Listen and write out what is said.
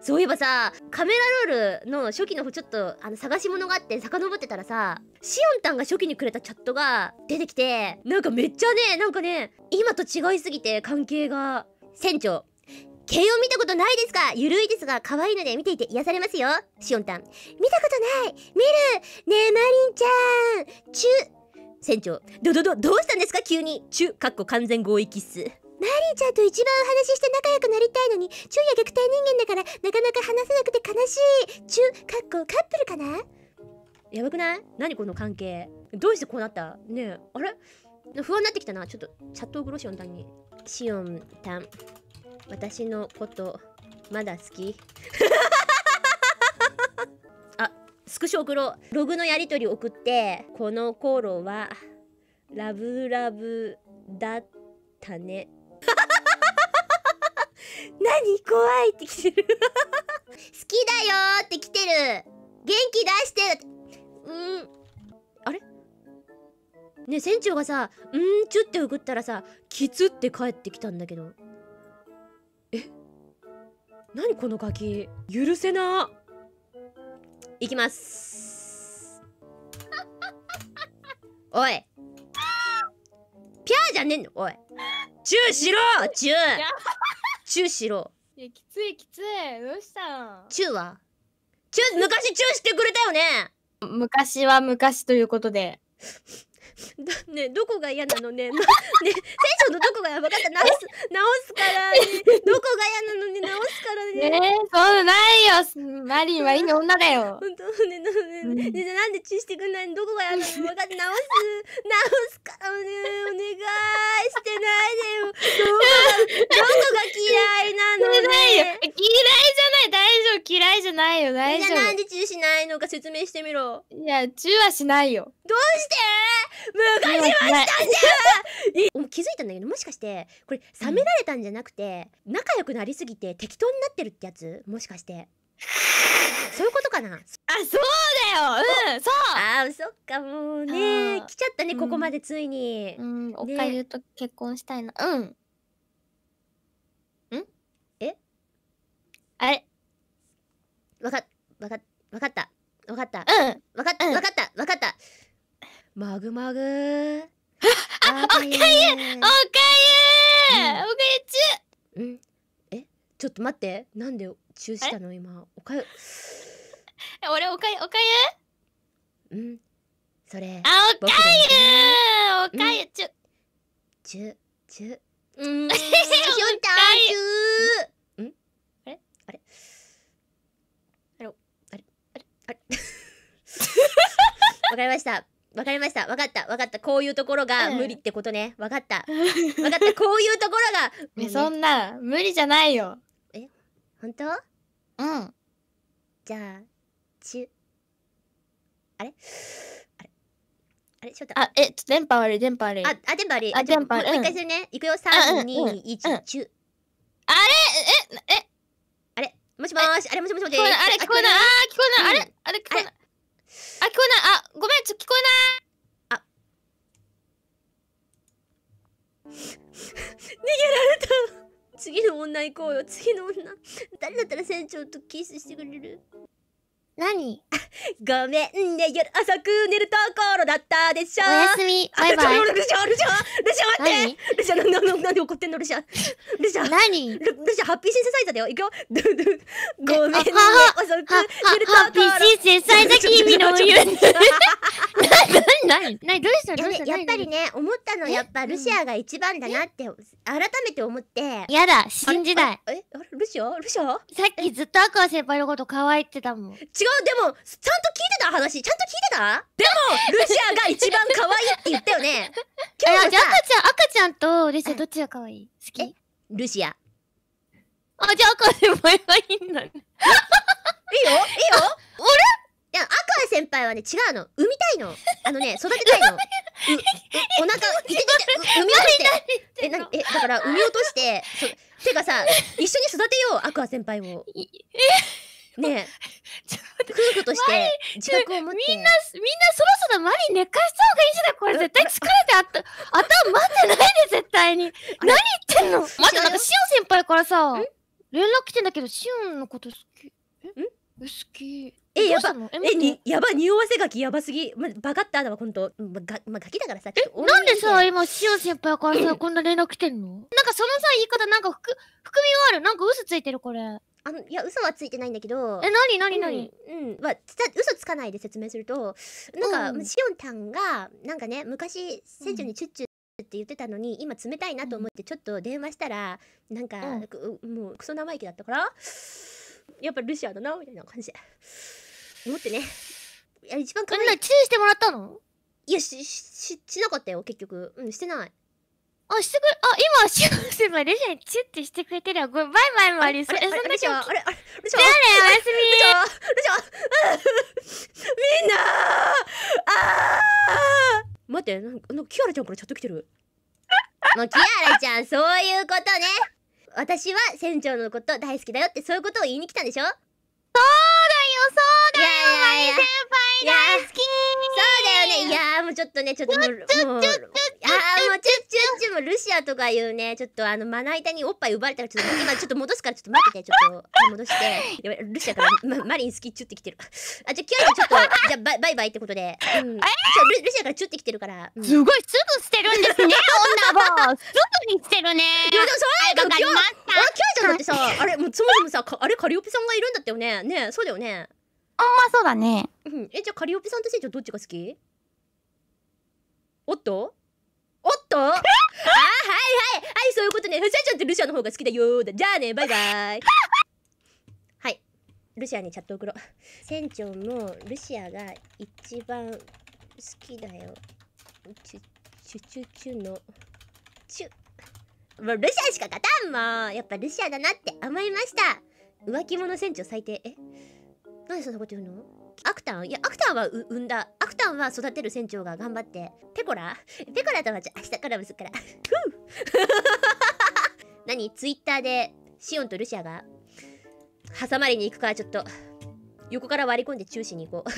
そういえばさ、カメラロールの初期のちょっとあの探し物があって遡ってたらさ、シオンタンが初期にくれたチャットが出てきて、なんかめっちゃね、なんかね、今と違いすぎて関係が。船長、毛を見たことないですかゆるいですが、可愛いので見ていて癒されますよ。しおんたん。見たことない見るねえ、マリンちゃんちゅ船長、ど、ど、ど、どうしたんですか急に。ちゅ、かっこ完全合意キス。マリーちゃんと一番お話しして仲良くなりたいのに、昼夜虐待人間だからなかなか話せなくて悲しい。中、かっこカップルかなやばくない何この関係。どうしてこうなったねえ、あれ不安になってきたな。ちょっとチャットをグロシオンたんに。シオンたん、私のこと、まだ好き あ、スクショ送ろう。ログのやりとり送って、この頃は、ラブラブだったね。何怖いって来てる好きだよって来てる元気出してるうんあれね船長がさ「うんちゅ」って送ったらさ「きつ」って帰ってきたんだけどえ何このガキ許せないきます おいピャーじゃねえのおいチューしろチューチューしろいやきついきついどうしたのチューはチュー昔チューしてくれたよね昔は昔ということでだねどこが嫌なのね、ま、ね選手のどこが嫌分かった直す直すからねどこが嫌なのね直すからねねそうないよマリンはいい女だよ本当ねねねねなんでチしてくんないのどこが嫌なの分かって直す直すからねお願いしてないでよどこがどこが嫌いなのね嫌いじゃない大丈夫嫌いじゃないよ大丈夫じゃなんでチしないのか説明してみろいやチはしないよどうして昔はしたんだ気づいたんだけどもしかしてこれ冷められたんじゃなくて、うん、仲良くなりすぎて適当になってるってやつもしかしてそういうことかなあそうだようんそうあそっかもうね来ちゃったねここまでついに、うん、うん、おかゆと結婚したいなうんんえあれわかっまぐー。あ、おかゆおかゆおかゆちゅんえちょっと待って。なんで中したの今。おかゆ。俺おかゆおかゆうん。それ。あ、おかゆおかゆちゅ。ちゅ、ちゅ。うん。ひょんちゃんゅー。んあれあれあれあれあれわかりました。わかりました。わかった。わかった。こういうところが無理ってことね。わ、かった。わかった。こういうところが。そんな、無理じゃないよ。え、本当うん。じゃあ、ちあれあれあれちょっと。あ、え、電波悪い、電波悪い。あ、あ電波悪い。あ、電波悪い。もう一回するね。いくよ、3、2、1、ちゅ。あれえ、え、もしもし、あれもしもしもし。あれ聞こえない、ああ、聞こえない、あれあれ聞こえない。あ、聞こえない。あ、ごめん、ちょ、聞こえない。あ。逃げられた。次の女行こうよ。次の女。誰だったら船長とキスしてくれる何ごめんね、夜浅く寝るところだったでしょ。おやすみ。バイバイ。何ルシャ、なんで、なんで怒ってんのルシャ。ルシャ。何ルルシャ、ハッピーシンセサイザーだよ。いくよ。ドゥドゥ。ごめんね。ハッピーシンセサイザー君の言う。何何どうしたどうやっぱりね、思ったのやっぱルシアが一番だなって、改めて思って。やだ、新時代。え、あれルシアルシアさっきずっとアクア先輩のこと可愛いってたもん。違う、でも、ちゃんと聞いてた話。ちゃんと聞いてたでも、ルシアが一番可愛いって言ったよね。え、じゃあ赤ちゃん、赤ちゃんとルシアどっちが可愛い好きルシア。あ、じゃあ赤先輩はいいんだね。いいよいいよ あれいや、赤先輩はね、違うの。産みたいの。あのね、育てたいの。お腹、いてて産み落として。え、なえ、だから産み落として、てかさ、一緒に育てよう、アクア先輩を。ねえ。くるとして自覚を持って。みんな、みんなそろそろマリ寝かした方がいいじゃないこれ絶対疲れてあっ頭待ってないで絶対に。何言ってんの待って、なんか先輩からさ、連絡来てんだけど、シオのこと好き。え好き。え、やば、え、に、やば、匂わせガキやばすぎ。ま、バカっあだわ、ま、が、ま、ガキだからさ。え、なんでさ、今、先輩からさ、こんな連絡来てんのなんかそのさ、言い方、なんか含、含みがある。なんか嘘ついてる、これ。あのいや嘘はついてないんだけどえ、なになになにうん、うんまあ、つ嘘つかないで説明するとなんか、うんシオンタンがなんかね昔船長にチュッチュって言ってたのに、今冷たいなと思ってちょっと電話したらなんか、うんもうクソ生意気だったからやっぱルシアだなみたいな感じで思ってねいや一番可んな注意してもらったのいやしししなかったよ結局うんしてないあ、してくれ、あ、今、シュ先輩、レジェンチュってしてくれてるよ。ごめん、バイバイもあり、そ、え、そんなきゃ、あれ、あれ、レジあン、おやすみレジェン、みんなあー待って、なんか、なんかキアラちゃんからチャット来てる。もう、キアラちゃん、そういうことね。私は船長のこと大好きだよって、そういうことを言いに来たんでしょそうだよ、そうだよ、マリ先輩大好きそうだよね。いやもうちょっとね、ちょっともう、ちょ、っと、ちょ、ちょ、もうチュッチュッチュもルシアとかいうねちょっとあのまな板におっぱい奪われたらちょっと今ちょっと戻すからちょっと待っててちょっと戻してルシアから、ま、マリン好きチュってきてるあじゃあキウリちょっとじゃあバイバイってことで、うん、じゃ、ルルシアからチュってきてるから、うん、すごいすぐ捨てるんですね女をすぐに捨てるねいやでもそれはかりましたちゃんだってさあれもうつもりもさあれカリオペさんがいるんだったよねねそうだよねあんまそうだね、うん、えじゃあカリオペさんと船長どっちが好きおっとおっと あはいはいはいそういうことねふさちゃんってルシアの方が好きだよじゃあねバイバイはいルシアにチャット送ろう船長もルシアが一番好きだよチュチュチュチュのチュもうルシアしか勝たんもやっぱルシアだなって思いました浮気者船長最低え何でそんなこと言うのアクタンいやアクタンは産んだクタンは育てる船長が頑張って。ペコラペコラとはじゃ明日から結ぶから。何ツイッターでシオンとルシアが挟まりに行くかちょっと横から割り込んで中止に行こう